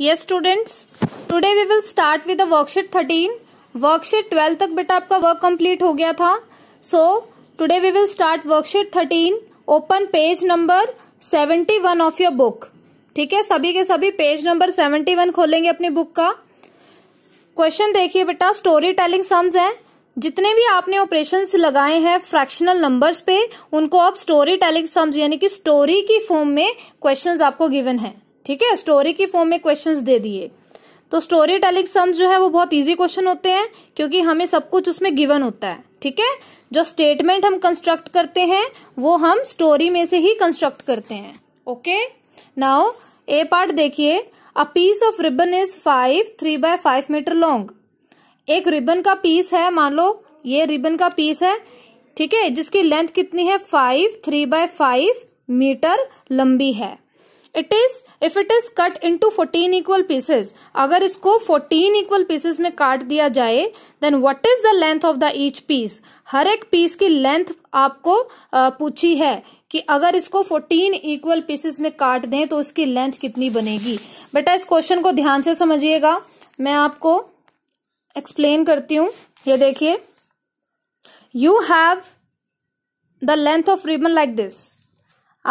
yes students today we will start with worksheet thirteen worksheet twelve तक बेटा आपका work complete हो गया था so today we will start worksheet thirteen open page number seventy one of your book ठीक है सभी के सभी पेज नंबर सेवेंटी वन खोलेंगे अपनी बुक का क्वेश्चन देखिए बेटा स्टोरी टेलिंग सम्स है जितने भी आपने ऑपरेशन लगाए हैं फ्रैक्शनल नंबर्स पे उनको आप स्टोरी टेलिंग सम्स यानी कि स्टोरी की फॉर्म में क्वेश्चंस आपको गिवन है ठीक है स्टोरी की फॉर्म में क्वेश्चंस दे दिए तो स्टोरी टेलिंग सम्स जो है वो बहुत इजी क्वेश्चन होते हैं क्योंकि हमें सब कुछ उसमें गिवन होता है ठीक है जो स्टेटमेंट हम कंस्ट्रक्ट करते हैं वो हम स्टोरी में से ही कंस्ट्रक्ट करते हैं ओके नाउ ए पार्ट देखिए a piece of ribbon is five three by five metre long एक रिबन का पीस है मान लो ये रिबन का पीस है ठीक है जिसकी लेंथ कितनी है five three by five metre लंबी है it is if it is cut into 14 equal pieces अगर इसको 14 इक्वल पीसेस में काट दिया जाए then what is the length of the each piece हर एक पीस की लेंथ आपको पूछी है कि अगर इसको 14 इक्वल पीसेस में काट दें तो उसकी लेंथ कितनी बनेगी बेटा इस क्वेश्चन को ध्यान से समझिएगा मैं आपको एक्सप्लेन करती हूं ये देखिए you have the length of ribbon like this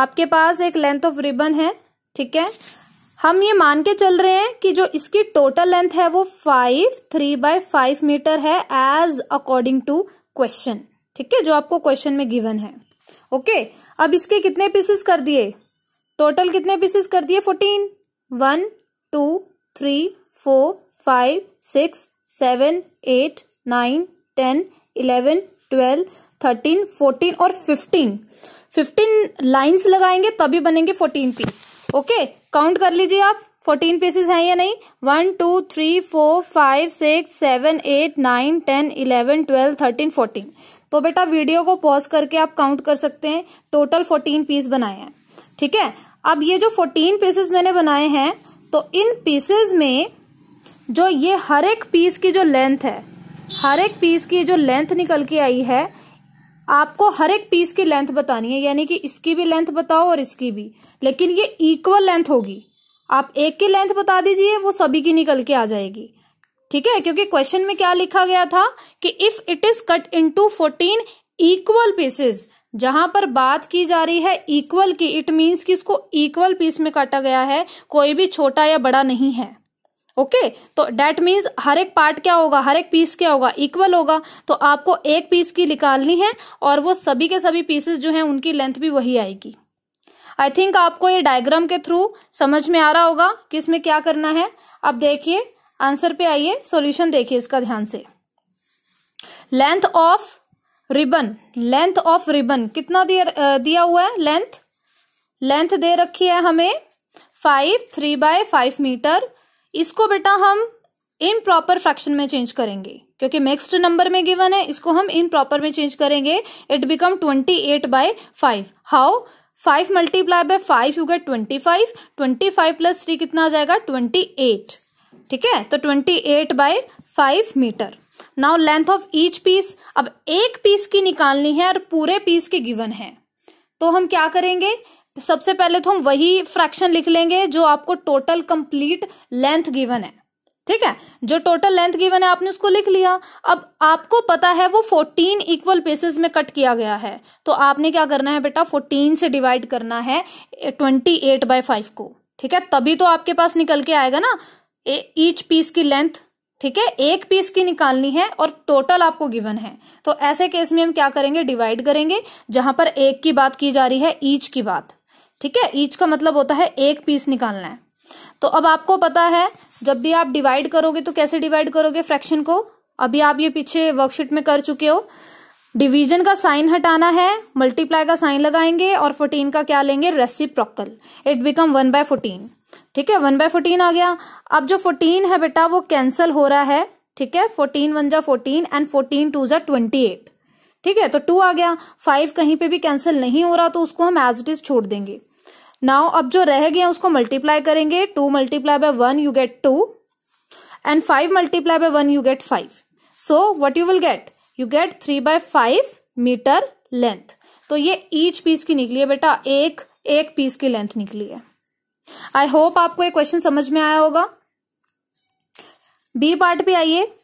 आपके पास एक लेंथ ऑफ रिबन है ठीक है हम ये मान के चल रहे हैं कि जो इसकी टोटल लेंथ है वो five three by five metre है एज अकॉर्डिंग टू क्वेश्चन ठीक है जो आपको क्वेश्चन में गिवन है ओके अब इसके कितने पीसेस कर दिए टोटल कितने पीसेस कर दिए fourteen one two three four five six seven eight nine ten eleven twelve thirteen fourteen और फिफ्टीन फिफ्टीन लाइन्स लगाएंगे तभी बनेंगे फोर्टीन पीस ओके काउंट कर लीजिए आप फोर्टीन पीसेस हैं या नहीं one two three four five six seven eight nine ten eleven twelve thirteen fourteen तो बेटा वीडियो को पॉज करके आप काउंट कर सकते हैं टोटल फोर्टीन पीस बनाए हैं ठीक है अब ये जो फोर्टीन पीसेस मैंने बनाए हैं तो इन पीसेस में जो ये हर एक पीस की जो लेंथ है हर एक पीस की जो लेंथ निकल के आई है आपको हर एक पीस की लेंथ बतानी है यानी कि इसकी भी लेंथ बताओ और इसकी भी लेकिन ये इक्वल लेंथ होगी आप एक की लेंथ बता दीजिए वो सभी की निकल के आ जाएगी ठीक है क्योंकि क्वेश्चन में क्या लिखा गया था कि if it is cut into fourteen equal pieces जहां पर बात की जा रही है इक्वल की इट मींस कि इसको इक्वल पीस में काटा गया है कोई भी छोटा या बड़ा नहीं है ओके okay, तो डेट मीन्स हर एक पार्ट क्या होगा हर एक पीस क्या होगा इक्वल होगा तो आपको एक पीस की निकालनी है और वो सभी के सभी पीसेस जो हैं उनकी लेंथ भी वही आएगी आई थिंक आपको ये डायग्राम के थ्रू समझ में आ रहा होगा कि इसमें क्या करना है अब देखिए आंसर पे आइए सॉल्यूशन देखिए इसका ध्यान से length of ribbon length of ribbon कितना दिया दिया हुआ है लेंथ लेंथ दे रखी है हमें five three by five metre इसको बेटा हम इन प्रॉपर फ्रैक्शन में चेंज करेंगे क्योंकि नेक्स्ट नंबर में गिवन है इसको हम इन प्रॉपर में चेंज करेंगे it become twenty eight by five how five multiply by five you get twenty five twenty five plus three कितना आ जाएगा ट्वेंटी एट ठीक है तो twenty eight by five metre now length of each piece अब एक piece की निकालनी है और पूरे पीस की गिवन है तो हम क्या करेंगे सबसे पहले तो हम वही फ्रैक्शन लिख लेंगे जो आपको टोटल कंप्लीट लेंथ गिवन है ठीक है जो टोटल लेंथ गिवन है आपने उसको लिख लिया अब आपको पता है वो 14 इक्वल पेसेस में कट किया गया है तो आपने क्या करना है बेटा 14 से डिवाइड करना है 28 एट बाय फाइव को ठीक है तभी तो आपके पास निकल के आएगा ना ईच पीस की लेंथ ठीक है एक पीस की निकालनी है और टोटल आपको गिवन है तो ऐसे केस में हम क्या करेंगे डिवाइड करेंगे जहां पर एक की बात की जा रही है ईच की बात ठीक है ईच का मतलब होता है एक पीस निकालना है तो अब आपको पता है जब भी आप डिवाइड करोगे तो कैसे डिवाइड करोगे फ्रैक्शन को अभी आप ये पीछे वर्कशीट में कर चुके हो डिवीजन का साइन हटाना है मल्टीप्लाई का साइन लगाएंगे और फोर्टीन का क्या लेंगे reciprocal it become one by fourteen ठीक है वन बाय फोर्टीन आ गया अब जो फोर्टीन है बेटा वो कैंसिल हो रहा है ठीक है फोर्टीन वन जा फोर्टीन एंड फोर्टीन टू जा ट्वेंटी एट ठीक है तो टू आ गया फाइव कहीं पे भी कैंसिल नहीं हो रहा तो उसको हम एज इट इज छोड़ देंगे नाउ अब जो रह गए उसको मल्टीप्लाई करेंगे two multiply by one you get two and five multiply by one you get five so what you will get you get three by five metre length तो ये ईच पीस की निकली है बेटा एक एक पीस की लेंथ निकली है आई होप आपको ये क्वेश्चन समझ में आया होगा बी पार्ट भी आइए